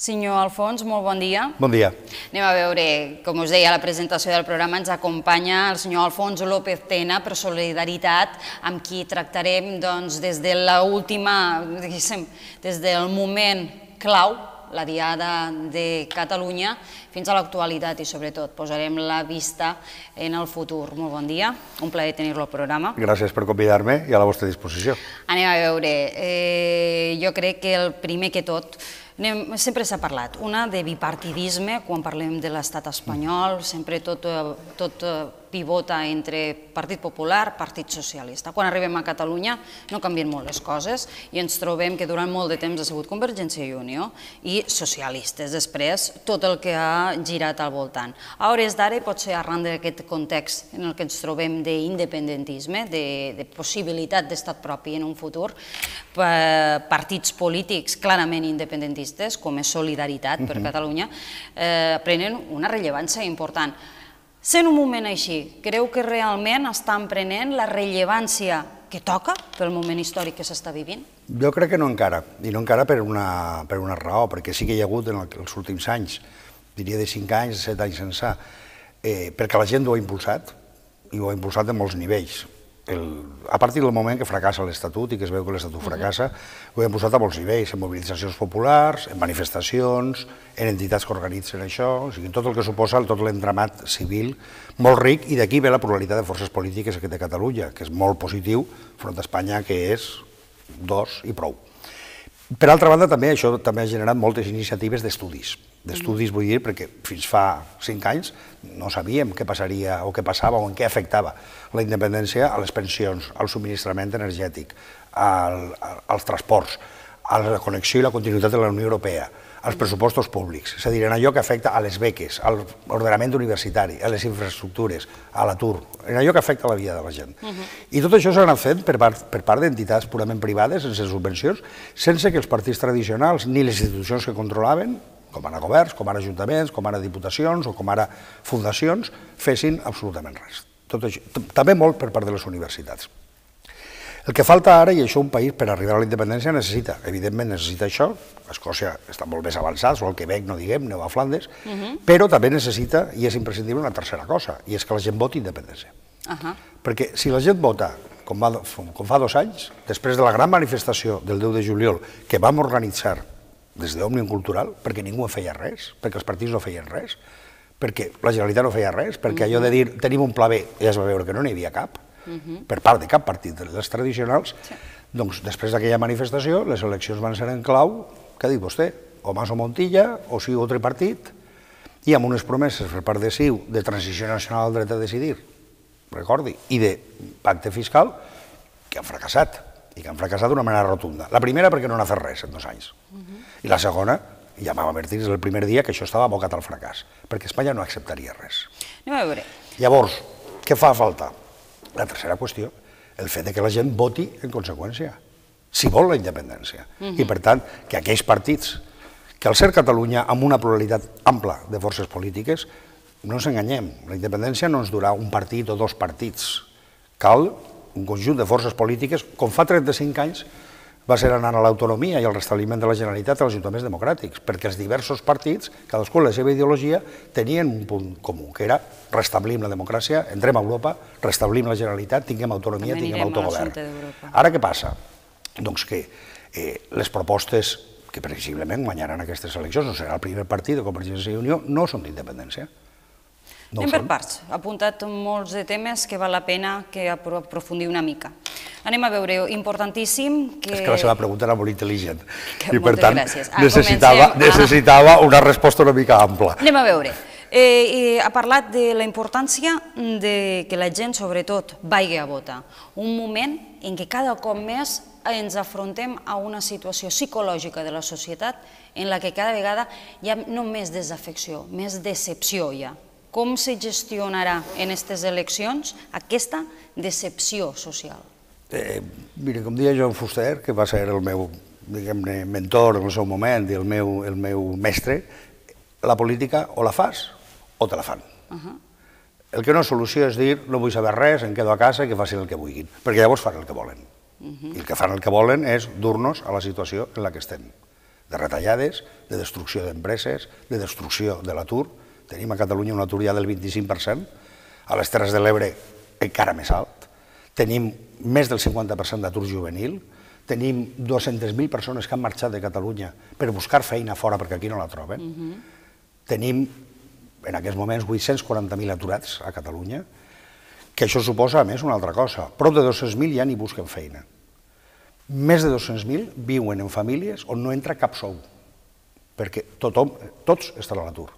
Senyor Alfons, molt bon dia. Bon dia. Anem a veure, com us deia la presentació del programa, ens acompanya el senyor Alfons López Tena per Solidaritat, amb qui tractarem doncs, des de l'última, diguéssim, des del moment clau la Diada de Catalunya fins a l'actualitat i sobretot posarem la vista en el futur. Molt bon dia, un plaer tenir-lo al programa. Gràcies per convidar-me i a la vostra disposició. Anem a veure, eh, jo crec que el primer que tot Anem, sempre s'ha parlat, una de bipartidisme, quan parlem de l'estat espanyol, sempre tot, eh, tot eh, pivota entre Partit Popular, Partit Socialista. Quan arribem a Catalunya no canvien molt les coses i ens trobem que durant molt de temps ha sigut Convergència i Unió i socialistes, després tot el que ha girat al voltant. A hores d'ara, potser arran d'aquest context en el que ens trobem d'independentisme, de, de possibilitat d'estat propi en un futur, eh, partits polítics clarament independentistes feministes, com és Solidaritat per mhm. Catalunya, eh, prenen una rellevància important. Sent un moment així, creu que realment estan prenent la rellevància que toca pel moment històric que s'està vivint? Jo crec que no encara, i no encara per una, per una raó, perquè sí que hi ha hagut en els últims anys, diria de 5 anys, 7 anys sense, eh, perquè la gent ho ha impulsat, i ho ha impulsat a molts nivells el, a partir del moment que fracassa l'Estatut i que es veu que l'Estatut fracassa, mm -hmm. ho hem posat a molts nivells, en mobilitzacions populars, en manifestacions, en entitats que organitzen això, o sigui, tot el que suposa tot l'entramat civil molt ric i d'aquí ve la pluralitat de forces polítiques que té Catalunya, que és molt positiu front a Espanya, que és dos i prou. Per altra banda, també això també ha generat moltes iniciatives d'estudis d'estudis, vull dir, perquè fins fa cinc anys no sabíem què passaria o què passava o en què afectava la independència a les pensions, al subministrament energètic, al, als transports, a la connexió i la continuïtat de la Unió Europea, als pressupostos públics, és a dir, en allò que afecta a les beques, a l'ordenament universitari, a les infraestructures, a l'atur, en allò que afecta la vida de la gent. Uh -huh. I tot això s'ha anat fent per part, per part d'entitats purament privades, sense subvencions, sense que els partits tradicionals ni les institucions que controlaven com ara governs, com ara ajuntaments, com ara diputacions o com ara fundacions, fessin absolutament res. Tot això, també molt per part de les universitats. El que falta ara, i això un país per arribar a la independència necessita, evidentment necessita això, Escòcia està molt més avançat, o el Quebec, no diguem, Nova Flandes, uh mhm. -huh. però també necessita, i és imprescindible, una tercera cosa, i és que la gent voti independència. Uh -huh. Perquè si la gent vota, com, va, com fa dos anys, després de la gran manifestació del 10 de juliol que vam organitzar des d'Òmnium Cultural, perquè ningú no feia res, perquè els partits no feien res, perquè la Generalitat no feia res, perquè allò de mhm. dir tenim un pla B, ja es va veure que no n'hi havia cap, mhm. per part de cap partit de les tradicionals, doncs després d'aquella manifestació les eleccions van ser en clau, què diu vostè, o Mas o Montilla, o sigui, altre partit, i amb unes promeses per part de CiU de transició nacional al dret a decidir, recordi, i de pacte fiscal, que han fracassat, i que han fracassat d'una manera rotunda. La primera perquè no n'ha fet res en dos anys. Uh mhm. -huh. I la segona, ja vam advertir des del primer dia que això estava abocat al fracàs, perquè Espanya no acceptaria res. Anem a veure. Llavors, què fa falta? La tercera qüestió, el fet de que la gent voti en conseqüència, si vol la independència. Uh mhm. -huh. I per tant, que aquells partits que al ser Catalunya amb una pluralitat ampla de forces polítiques, no ens enganyem, la independència no ens durà un partit o dos partits. Cal un conjunt de forces polítiques, com fa 35 anys va ser anant a l'autonomia i al restabliment de la Generalitat als ajuntaments democràtics, perquè els diversos partits, cadascú la seva ideologia, tenien un punt comú, que era restablim la democràcia, entrem a Europa, restablim la Generalitat, tinguem autonomia, tinguem autogovern. Ara què passa? Doncs que eh, les propostes que previsiblement guanyaran aquestes eleccions, no serà el primer partit de Convergència i Unió, no són d'independència. No Anem per parts. Ha apuntat molts de temes que val la pena que aprofundir una mica. Anem a veure, importantíssim que... És que la seva pregunta era molt intel·ligent. Que, I per tant, Ah, necessitava, comencem. necessitava una resposta una mica ampla. Anem a veure. Eh, eh, ha parlat de la importància de que la gent, sobretot, vagi a votar. Un moment en què cada cop més ens afrontem a una situació psicològica de la societat en la que cada vegada hi ha no més desafecció, més decepció hi ha. Com se gestionarà en aquestes eleccions aquesta decepció social? Eh, mira, com deia Joan Fuster, que va ser el meu diguem-ne, mentor en el seu moment i el meu, el meu mestre, la política o la fas o te la fan. Uh -huh. El que no és solució és dir no vull saber res, em quedo a casa i que facin el que vulguin, perquè llavors fan el que volen. Uh -huh. I el que fan el que volen és dur-nos a la situació en la que estem, de retallades, de destrucció d'empreses, de destrucció de l'atur. Tenim a Catalunya un atur ja del 25%, a les Terres de l'Ebre encara més alt, Tenim més del 50% d'atur juvenil, tenim 200.000 persones que han marxat de Catalunya per buscar feina fora perquè aquí no la troben. Uh mhm. -huh. Tenim en aquests moments 840.000 aturats a Catalunya, que això suposa, a més, una altra cosa. Prop de 200.000 ja ni busquen feina. Més de 200.000 viuen en famílies on no entra cap sou, perquè tothom, tots estan a l'atur.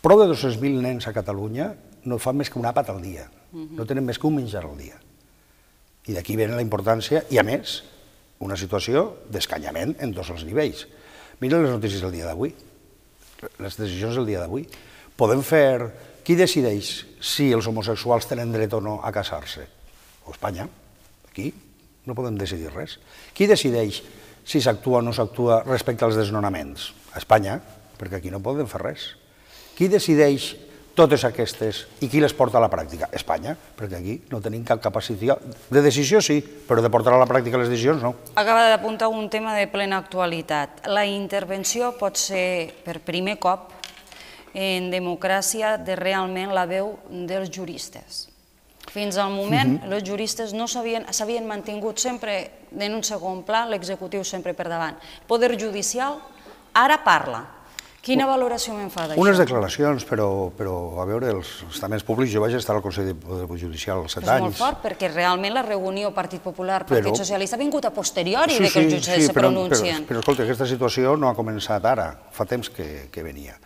Prop de 200.000 nens a Catalunya no fan més que un àpat al dia, mhm. no tenen més que un menjar al dia. I d'aquí ve la importància, i a més, una situació d'escanyament en tots els nivells. Mira les notícies del dia d'avui, les decisions del dia d'avui. Podem fer... Qui decideix si els homosexuals tenen dret o no a casar-se? O Espanya, aquí, no podem decidir res. Qui decideix si s'actua o no s'actua respecte als desnonaments? A Espanya, perquè aquí no podem fer res. Qui decideix totes aquestes, i qui les porta a la pràctica? Espanya, perquè aquí no tenim cap capacitat de decisió, sí, però de portar a la pràctica les decisions, no. Acaba d'apuntar un tema de plena actualitat. La intervenció pot ser, per primer cop, en democràcia, de realment la veu dels juristes. Fins al moment, uh mhm. -huh. els juristes no s'havien mantingut sempre en un segon pla, l'executiu sempre per davant. El poder judicial ara parla, Quina valoració me'n fa d'això? Unes declaracions, però, però a veure, els estaments públics, jo vaig estar al Consell de Poder Judicial set anys. És molt fort, perquè realment la reunió Partit Popular, Partit Socialista ha vingut a posteriori sí, de que els jutges sí, se però, pronuncien. Però, però, escolta, aquesta situació no ha començat ara, fa temps que, que venia.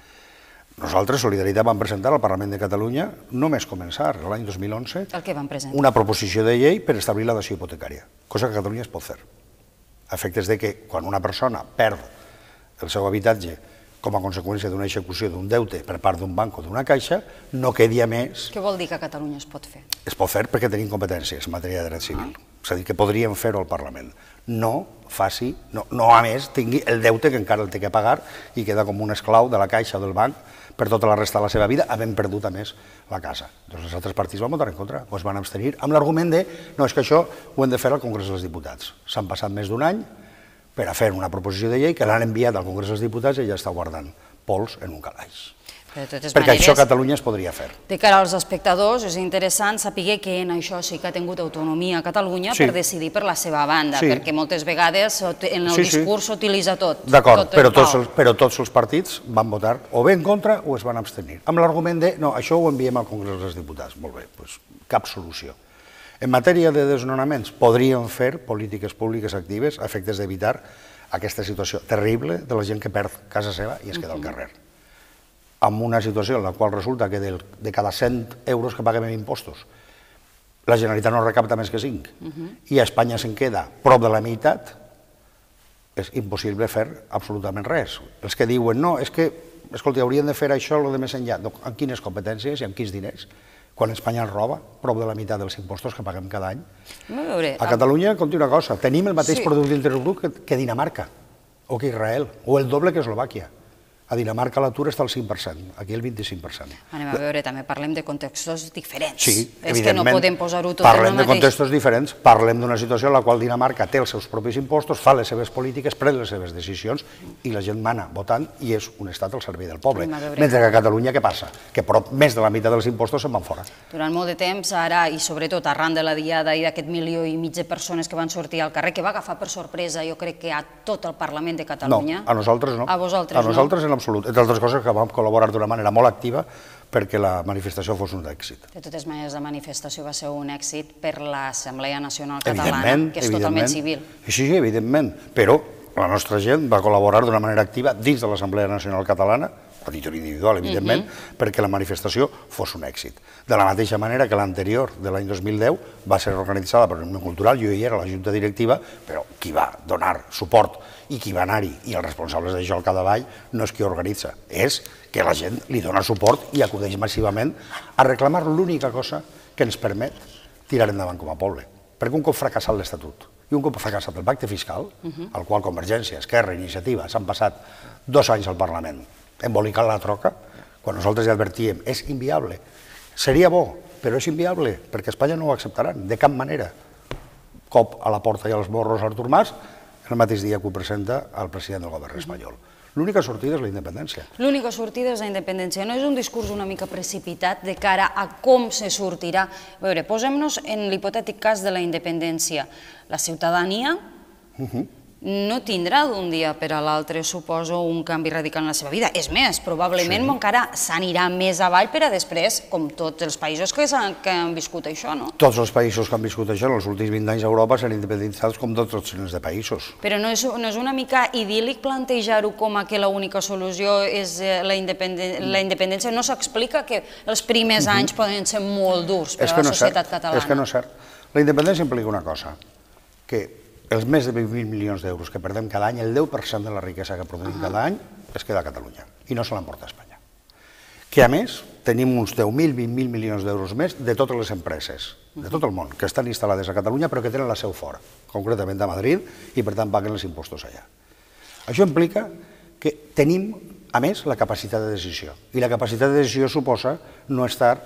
Nosaltres, Solidaritat, vam presentar al Parlament de Catalunya, només començar, l'any 2011, el que van presentar. una proposició de llei per establir la dació hipotecària, cosa que a Catalunya es pot fer. efectes de que quan una persona perd el seu habitatge com a conseqüència d'una execució d'un deute per part d'un banc o d'una caixa, no quedi a més... Què vol dir que a Catalunya es pot fer? Es pot fer perquè tenim competències en matèria de dret civil. És a dir, que podríem fer-ho al Parlament. No faci, no, no a més tingui el deute que encara el té que pagar i queda com un esclau de la caixa o del banc per tota la resta de la seva vida, havent perdut a més la casa. Doncs els altres partits van votar en contra, o es van abstenir, amb l'argument de no, és que això ho hem de fer al Congrés dels Diputats. S'han passat més d'un any, per a fer una proposició de llei que l'han enviat al Congrés dels Diputats i ja està guardant pols en un calaix. Perquè maneres, això Catalunya es podria fer. De cara als espectadors, és interessant saber que en això sí que ha tingut autonomia a Catalunya sí. per decidir per la seva banda, sí. perquè moltes vegades en el sí, discurs s'utilitza tot. D'acord, però, tots els, però tots els partits van votar o bé en contra o es van abstenir. Amb l'argument de, no, això ho enviem al Congrés dels Diputats. Molt bé, doncs cap solució. En matèria de desnonaments, podríem fer polítiques públiques actives a efectes d'evitar aquesta situació terrible de la gent que perd casa seva i es queda al carrer. Amb una situació en la qual resulta que del, de cada 100 euros que paguem en impostos, la Generalitat no recapta més que 5, i a Espanya se'n queda prop de la meitat, és impossible fer absolutament res. Els que diuen, no, és que, escolta, haurien de fer això o de més enllà. No, doncs, amb quines competències i amb quins diners? quan Espanya ens roba prop de la meitat dels impostos que paguem cada any. No A Catalunya, compte una cosa, tenim el mateix sí. producte interior brut que, que Dinamarca o que Israel, o el doble que Eslovàquia. A Dinamarca l'atur està al 5%, aquí el 25%. Anem a veure, també parlem de contextos diferents. Sí, És que no podem posar-ho tot en el mateix. Parlem de contextos diferents, parlem d'una situació en la qual Dinamarca té els seus propis impostos, fa les seves polítiques, pren les seves decisions i la gent mana votant i és un estat al servei del poble. Mentre que a Catalunya què passa? Que prop més de la meitat dels impostos se'n van fora. Durant molt de temps, ara, i sobretot arran de la diada i d'aquest milió i mig de persones que van sortir al carrer, que va agafar per sorpresa, jo crec que a tot el Parlament de Catalunya... No, a nosaltres no. A vosaltres no. A nosaltres no. en absolut, entre altres coses que vam col·laborar d'una manera molt activa perquè la manifestació fos un èxit. De totes maneres, la manifestació va ser un èxit per l'Assemblea Nacional Catalana, que és totalment civil. Sí, sí, evidentment, però la nostra gent va col·laborar d'una manera activa dins de l'Assemblea Nacional Catalana, a títol individual, evidentment, uh -huh. perquè la manifestació fos un èxit. De la mateixa manera que l'anterior, de l'any 2010, va ser organitzada per el Unió Cultural, jo hi era la Junta Directiva, però qui va donar suport i qui va anar-hi, i els responsables d'això al Cadavall, no és qui organitza, és que la gent li dona suport i acudeix massivament a reclamar l'única cosa que ens permet tirar endavant com a poble. Perquè un cop fracassat l'Estatut i un cop fracassat el pacte fiscal, uh -huh. al qual Convergència, Esquerra, Iniciativa s'han passat dos anys al Parlament embolicant la troca, quan nosaltres ja advertíem, és inviable. Seria bo, però és inviable, perquè Espanya no ho acceptaran, de cap manera. Cop a la porta i als morros Artur Mas, el mateix dia que ho presenta el president del govern espanyol. L'única sortida és la independència. L'única sortida és la independència. No és un discurs una mica precipitat de cara a com se sortirà. A veure, posem-nos en l'hipotètic cas de la independència. La ciutadania uh -huh no tindrà d'un dia per a l'altre, suposo, un canvi radical en la seva vida. És més, probablement sí. encara s'anirà més avall per a després, com tots els països que, han, que han viscut això, no? Tots els països que han viscut això en els últims 20 anys a Europa s'han independitzat com tots els senyors de països. Però no és, no és una mica idíl·lic plantejar-ho com a que l'única solució és eh, la, independen mm. la independència? No s'explica que els primers mm-hmm. anys poden ser molt durs per a la no societat catalana? És que no és cert. La independència implica una cosa, que els més de 20 milions d'euros que perdem cada any, el 10% de la riquesa que produïm uh -huh. cada any es queda a Catalunya i no se l'emporta a Espanya. Que a més tenim uns 10.000, 20.000 milions d'euros més de totes les empreses, de tot el món, que estan instal·lades a Catalunya però que tenen la seu fora, concretament a Madrid, i per tant paguen els impostos allà. Això implica que tenim, a més, la capacitat de decisió. I la capacitat de decisió suposa no estar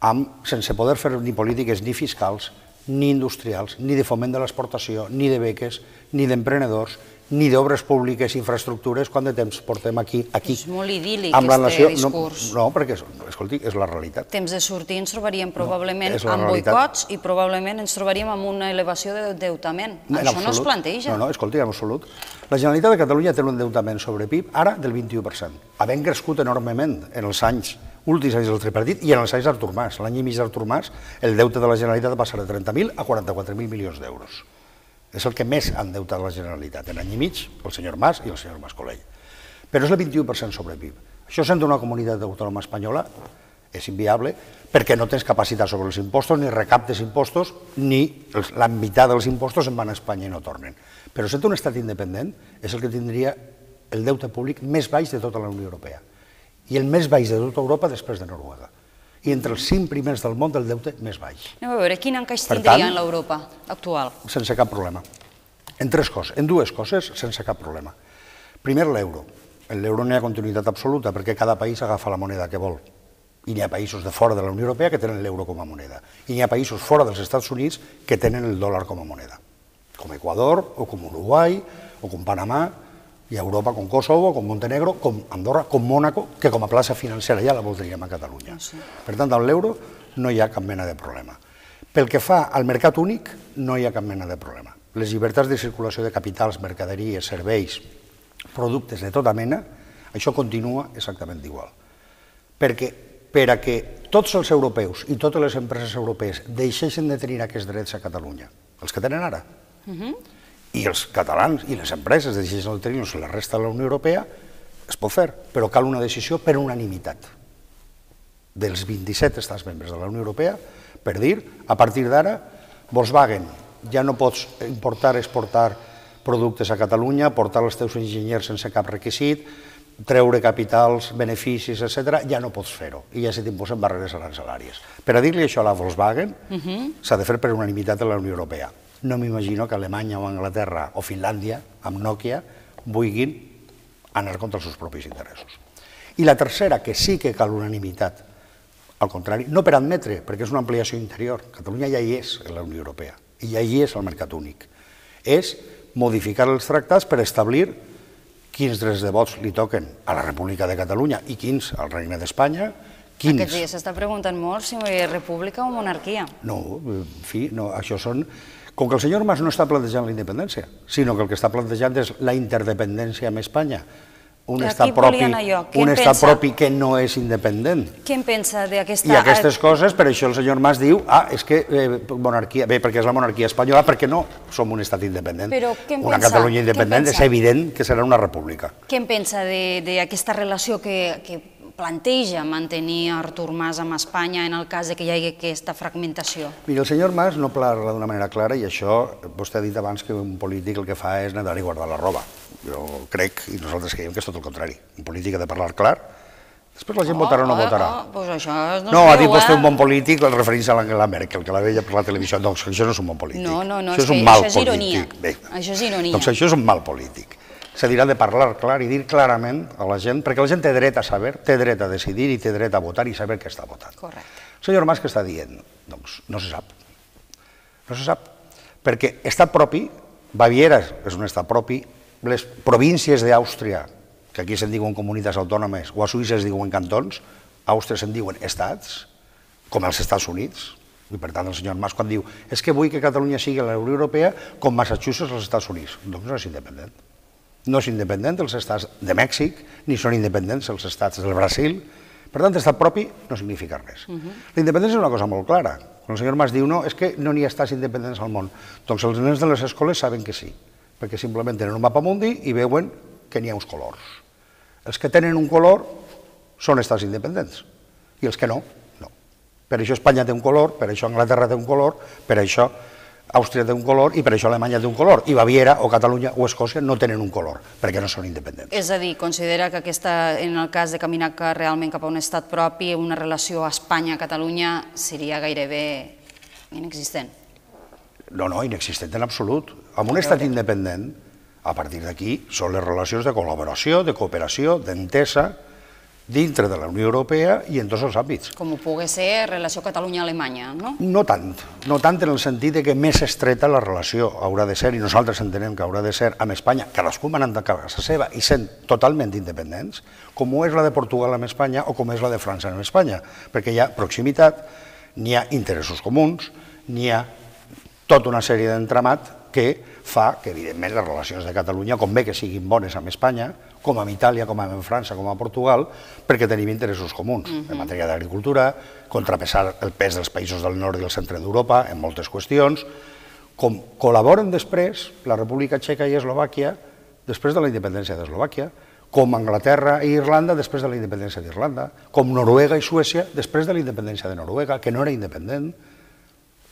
amb, sense poder fer ni polítiques ni fiscals ni industrials, ni de foment de l'exportació, ni de beques, ni d'emprenedors, ni d'obres públiques, infraestructures, quant de temps portem aquí? aquí. És molt idíl·lic aquest discurs. No, no perquè és, escolti, és la realitat. Temps de sortir ens trobaríem probablement no, amb realitat. boicots i probablement ens trobaríem amb una elevació de No, Això absolut. no es planteja. No, no, escolti, en absolut. La Generalitat de Catalunya té un endeutament sobre PIB ara del 21%, havent crescut enormement en els anys últims anys del tripartit i en els anys d'Artur Mas. L'any i mig d'Artur Mas, el deute de la Generalitat va passar de 30.000 a 44.000 milions d'euros. És el que més han deutat la Generalitat en any i mig, el senyor Mas i el senyor Colell. Però és el 21% sobre PIB. Això sent d'una comunitat autònoma espanyola és inviable perquè no tens capacitat sobre els impostos, ni recaptes impostos, ni la meitat dels impostos en van a Espanya i no tornen. Però sent un estat independent és el que tindria el deute públic més baix de tota la Unió Europea i el més baix de tota Europa després de Noruega. I entre els cinc primers del món del deute més baix. Anem a veure, quin encaix tindria en l'Europa actual? Sense cap problema. En tres coses, en dues coses, sense cap problema. Primer, l'euro. En l'euro no hi ha continuïtat absoluta perquè cada país agafa la moneda que vol. I n'hi ha països de fora de la Unió Europea que tenen l'euro com a moneda. I n'hi ha països fora dels Estats Units que tenen el dòlar com a moneda. Com Equador, o com Uruguai, o com Panamà, i a Europa com Kosovo, com Montenegro, com Andorra, com Mònaco, que com a plaça financera ja la voldríem a Catalunya. Ah, sí. Per tant, amb l'euro no hi ha cap mena de problema. Pel que fa al mercat únic, no hi ha cap mena de problema. Les llibertats de circulació de capitals, mercaderies, serveis, productes de tota mena, això continua exactament igual. Perquè per a que tots els europeus i totes les empreses europees deixessin de tenir aquests drets a Catalunya, els que tenen ara, uh mhm. -huh i els catalans i les empreses decideixen el terreny i la resta de la Unió Europea, es pot fer, però cal una decisió per unanimitat dels 27 estats membres de la Unió Europea per dir, a partir d'ara, Volkswagen, ja no pots importar, exportar productes a Catalunya, portar els teus enginyers sense cap requisit, treure capitals, beneficis, etc, ja no pots fer-ho i ja se t'imposen barreres salàries. Per a dir-li això a la Volkswagen, uh mhm. -huh. s'ha de fer per unanimitat de la Unió Europea no m'imagino que Alemanya o Anglaterra o Finlàndia, amb Nokia, vulguin anar contra els seus propis interessos. I la tercera, que sí que cal unanimitat, al contrari, no per admetre, perquè és una ampliació interior. Catalunya ja hi és, en la Unió Europea, i ja hi és el mercat únic. És modificar els tractats per establir quins drets de vots li toquen a la República de Catalunya i quins al Regne d'Espanya, quins... Aquests dies s'està preguntant molt si república o monarquia. No, en fi, no, això són com que el senyor Mas no està plantejant la independència, sinó que el que està plantejant és la interdependència amb Espanya, un estat propi, un estat propi que no és independent. Què en pensa d'aquesta... I aquestes coses, per això el senyor Mas diu, ah, és que eh, monarquia, bé, perquè és la monarquia espanyola, perquè no som un estat independent. Però què en Una pensa? Catalunya independent és evident que serà una república. Què en pensa d'aquesta relació que, que planteja mantenir Artur Mas amb Espanya en el cas de que hi hagi aquesta fragmentació? Mira, el senyor Mas no parla d'una manera clara i això, vostè ha dit abans que un polític el que fa és nedar i guardar la roba. Jo crec, i nosaltres creiem que és tot el contrari. Un polític ha de parlar clar, Després la gent oh, votarà o no oh, votarà. Oh, pues això no, no ha dit vostè eh? un bon polític referint-se a l'Angela Merkel, que la veia per la televisió. Doncs això no és un bon polític. No, no, no, això és, un mal això és polític. Bé, això és ironia. Doncs això és un mal polític se dirà de parlar clar i dir clarament a la gent, perquè la gent té dret a saber, té dret a decidir i té dret a votar i saber què està votant. Correcte. Senyor Mas, què està dient? Doncs no se sap. No se sap, perquè estat propi, Baviera és un estat propi, les províncies d'Àustria, que aquí se'n diuen comunitats autònomes, o a Suïssa es diuen cantons, a Àustria se'n diuen estats, com els Estats Units, i per tant el senyor Mas quan diu és que vull que Catalunya sigui a la Unió Europea com Massachusetts als Estats Units, doncs no és independent. No és independent dels estats de Mèxic, ni són independents els estats del Brasil. Per tant, estat propi no significa res. Uh -huh. La independència és una cosa molt clara. Quan el senyor Mas diu no, és que no n'hi ha estats independents al món, doncs els nens de les escoles saben que sí, perquè simplement tenen un mapa mundi i veuen que n'hi ha uns colors. Els que tenen un color són estats independents i els que no, no. Per això Espanya té un color, per això Anglaterra té un color, per això Àustria té un color i per això Alemanya té un color, i Baviera o Catalunya o Escòcia no tenen un color, perquè no són independents. És a dir, considera que aquesta, en el cas de caminar realment cap a un estat propi, una relació a Espanya-Catalunya seria gairebé inexistent? No, no, inexistent en absolut. Amb un estat independent, a partir d'aquí, són les relacions de col·laboració, de cooperació, d'entesa, dintre de la Unió Europea i en tots els àmbits. Com ho pugui ser relació Catalunya-Alemanya, no? No tant, no tant en el sentit de que més estreta la relació haurà de ser, i nosaltres entenem que haurà de ser amb Espanya, cadascú manant de casa seva i sent totalment independents, com ho és la de Portugal amb Espanya o com és la de França amb Espanya, perquè hi ha proximitat, n'hi ha interessos comuns, n'hi ha tota una sèrie d'entramat que fa que, evidentment, les relacions de Catalunya, com bé que siguin bones amb Espanya, com amb Itàlia, com amb França, com a Portugal, perquè tenim interessos comuns uh -huh. en matèria d'agricultura, contrapesar el pes dels països del nord i del centre d'Europa en moltes qüestions, com col·laboren després la República Txeca i Eslovàquia després de la independència d'Eslovàquia, com Anglaterra i Irlanda després de la independència d'Irlanda, com Noruega i Suècia després de la independència de Noruega, que no era independent.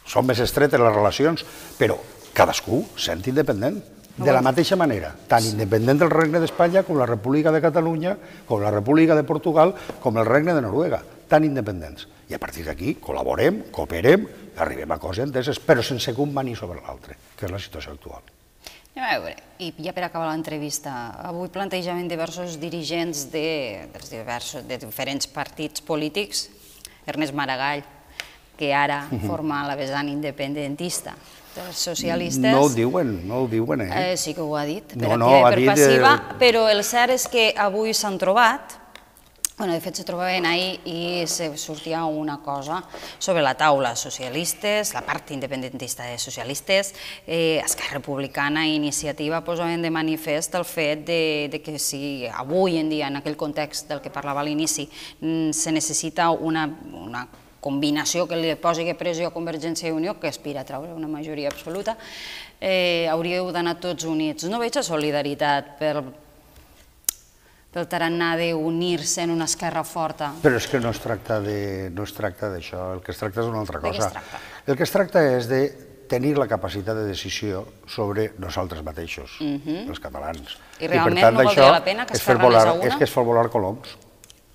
Són més estretes les relacions, però cadascú sent independent. De la mateixa manera, tan independent del Regne d'Espanya com la República de Catalunya, com la República de Portugal, com el Regne de Noruega, tan independents. I a partir d'aquí col·laborem, cooperem, arribem a coses enteses, però sense que un mani sobre l'altre, que és la situació actual. Anem a veure, i ja per acabar l'entrevista, avui plantejament diversos dirigents de, dels diversos, de diferents partits polítics, Ernest Maragall, que ara forma la vessant independentista, dels socialistes... No ho diuen, no ho diuen, eh? eh sí que ho ha dit, per no, no, activa eh, i per passiva, eh, però el cert és que avui s'han trobat, Bueno, de fet, se trobaven ahir i se sortia una cosa sobre la taula. Socialistes, la part independentista de socialistes, eh, Esquerra Republicana i Iniciativa posaven de manifest el fet de, de que si avui en dia, en aquell context del que parlava a l'inici, mm, se necessita una, una combinació que li posi que pressió a Convergència i Unió, que aspira a treure una majoria absoluta, eh, hauríeu d'anar tots units. No veig la solidaritat per, pel tarannà d'unir-se en una esquerra forta. Però és que no es tracta de, no es tracta d'això, el que es tracta és una altra cosa. El que es tracta és de tenir la capacitat de decisió sobre nosaltres mateixos, uh mhm. -huh. els catalans. I realment I per tant, no valdria la pena que es, fer volar, És que es fa volar coloms.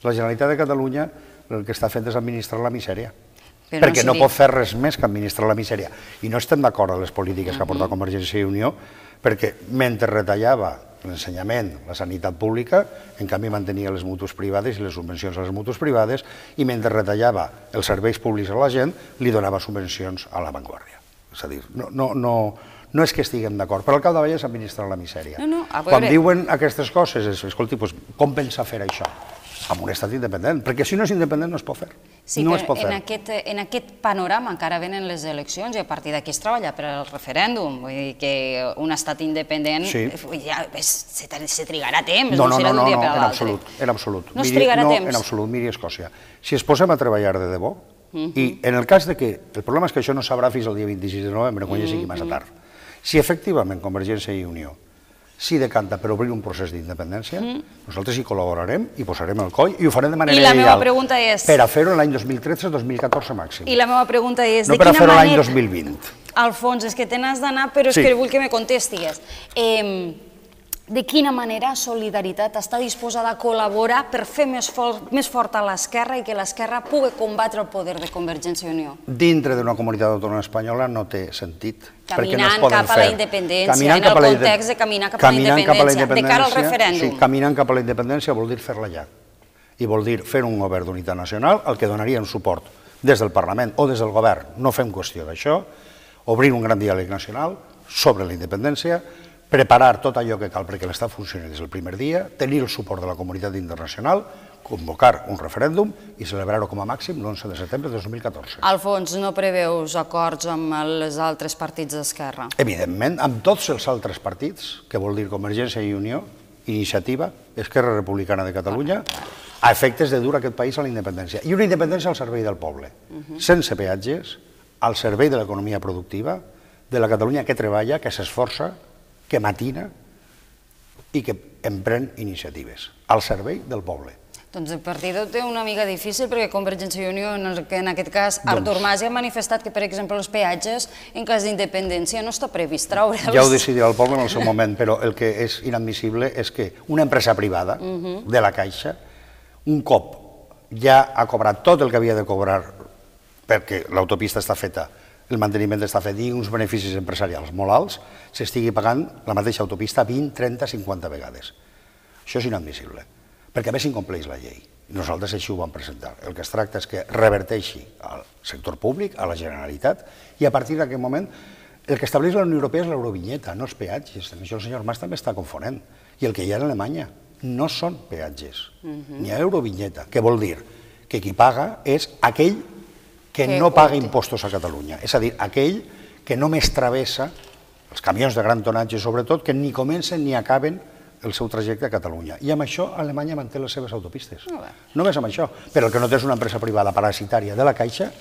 La Generalitat de Catalunya el que està fent és administrar la misèria. Però perquè no, no pot fer res més que administrar la misèria. I no estem d'acord amb les polítiques que ha portat Convergència i Unió, perquè mentre retallava l'ensenyament, la sanitat pública, en canvi mantenia les mutues privades i les subvencions a les mutues privades, i mentre retallava els serveis públics a la gent, li donava subvencions a la vanguardia. És a dir, no, no, no, no és que estiguem d'acord, però el al capdavall és administrar la misèria. No, no, Quan diuen aquestes coses, és, escolti, doncs, com pensa fer això? amb un estat independent, perquè si no és independent no es pot fer. Sí, no però es pot en, fer. Aquest, en aquest panorama encara venen les eleccions i a partir d'aquí es treballa per al referèndum. Vull dir que un estat independent sí. Eh, ja es, se, se trigarà temps, no, no, no serà no, no, No, en absolut, en absolut. No es trigarà no, temps. En absolut, miri Escòcia. Si es posem a treballar de debò, uh -huh. i en el cas de que... El problema és que això no sabrà fins al dia 26 de novembre, quan uh -huh. ja sigui massa tard. Si efectivament Convergència i Unió si decanta per obrir un procés d'independència, mm. nosaltres hi col·laborarem i posarem el coll i ho farem de manera ideal. I la meva pregunta és... Per a fer-ho l'any 2013-2014 màxim. I la meva pregunta és... No de per a fer-ho l'any 2020. Alfons, és que te n'has d'anar, però és sí. que vull que me contestis. Eh, de quina manera Solidaritat està disposada a col·laborar per fer més, fort, més forta l'esquerra i que l'esquerra pugui combatre el poder de Convergència i Unió? Dintre d'una comunitat autònoma espanyola no té sentit. Caminant no cap a la independència, caminant en el context de caminar cap, caminant cap a la independència, de cara al referèndum. Sí, caminant cap a la independència vol dir fer-la ja. I vol dir fer un govern d'unitat nacional al que donaria un suport des del Parlament o des del govern. No fem qüestió d'això. Obrir un gran diàleg nacional sobre la independència, preparar tot allò que cal perquè l'Estat funcioni des del primer dia, tenir el suport de la comunitat internacional, convocar un referèndum i celebrar-ho com a màxim l'11 de setembre de 2014. Al fons, no preveus acords amb els altres partits d'Esquerra? Evidentment, amb tots els altres partits, que vol dir Convergència i Unió, Iniciativa, Esquerra Republicana de Catalunya, a efectes de dur aquest país a la independència. I una independència al servei del poble, uh mhm. -huh. sense peatges, al servei de l'economia productiva, de la Catalunya que treballa, que s'esforça, que matina i que empren iniciatives al servei del poble. Doncs el partit ho té una mica difícil perquè Convergència i Unió, en aquest cas doncs... Artur Mas, ja ha manifestat que, per exemple, els peatges en cas d'independència no està previst treure'ls. Ja ho decidirà el poble en el seu moment, però el que és inadmissible és que una empresa privada uh -huh. de la Caixa, un cop ja ha cobrat tot el que havia de cobrar perquè l'autopista està feta el manteniment d'estar fet i uns beneficis empresarials molt alts, s'estigui pagant la mateixa autopista 20, 30, 50 vegades. Això és inadmissible, perquè a més incompleix la llei. Nosaltres així ho vam presentar. El que es tracta és que reverteixi al sector públic, a la Generalitat, i a partir d'aquest moment el que estableix la Unió Europea és l'eurovinyeta, no els peatges. Això el senyor Mas també està confonent. I el que hi ha a Alemanya no són peatges, uh mhm. -huh. ni a eurovinyeta, Què vol dir que qui paga és aquell que, no paga impostos a Catalunya. És a dir, aquell que només travessa, els camions de gran tonatge sobretot, que ni comencen ni acaben el seu trajecte a Catalunya. I amb això Alemanya manté les seves autopistes. Només amb això. Però el que no té és una empresa privada parasitària de la Caixa,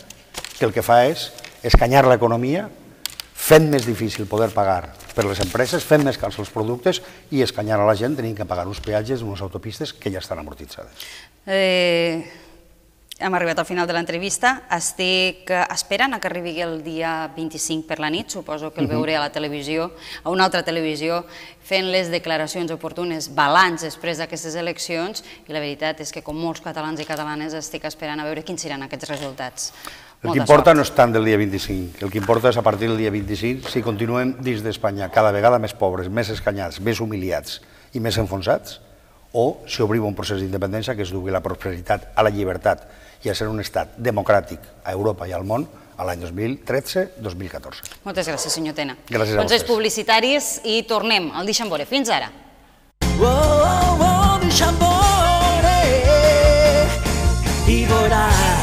que el que fa és escanyar l'economia, fent més difícil poder pagar per les empreses, fent més cars els productes i escanyar a la gent tenint que pagar uns peatges d'unes autopistes que ja estan amortitzades. Eh, hem arribat al final de l'entrevista. Estic eh, esperant a que arribi el dia 25 per la nit. Suposo que el mhm. veuré a la televisió, a una altra televisió, fent les declaracions oportunes, balanç després d'aquestes eleccions. I la veritat és que, com molts catalans i catalanes, estic esperant a veure quins seran aquests resultats. El que importa no és tant del dia 25, el que importa és a partir del dia 25 si continuem dins d'Espanya cada vegada més pobres, més escanyats, més humiliats i més enfonsats, o si obriu un procés d'independència que es dugui la prosperitat a la llibertat i a ser un estat democràtic a Europa i al món a l'any 2013-2014. Moltes gràcies, senyor Tena. Gràcies a doncs vostès. Doncs publicitaris i tornem al Deixem Vore. Fins ara. Oh, oh, oh, Deixem Vore i veuràs